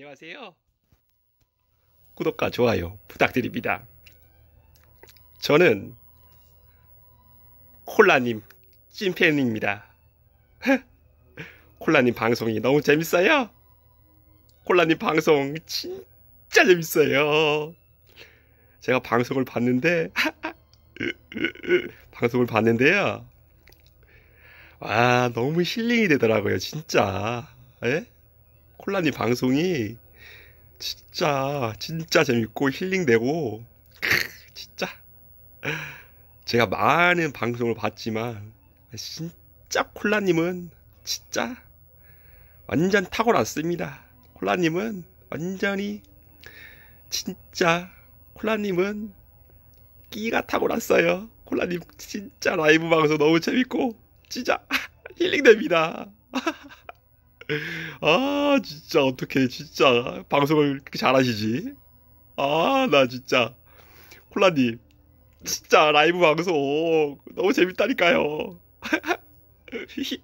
안녕하세요. 구독과 좋아요 부탁드립니다. 저는 콜라님 찐팬입니다. 콜라님 방송이 너무 재밌어요. 콜라님 방송 진짜 재밌어요. 제가 방송을 봤는데 방송을 봤는데요. 와 너무 힐링이 되더라고요 진짜. 에? 예? 콜라님 방송이 진짜 진짜 재밌고 힐링되고 진짜 제가 많은 방송을 봤지만 진짜 콜라님은 진짜 완전 탁월났습니다 콜라님은 완전히 진짜 콜라님은 끼가 타고났어요. 콜라님 진짜 라이브 방송 너무 재밌고 진짜 힐링됩니다. 아, 진짜, 어떻게, 진짜. 방송을 그렇게 잘하시지? 아, 나 진짜. 콜라님, 진짜 라이브 방송 너무 재밌다니까요.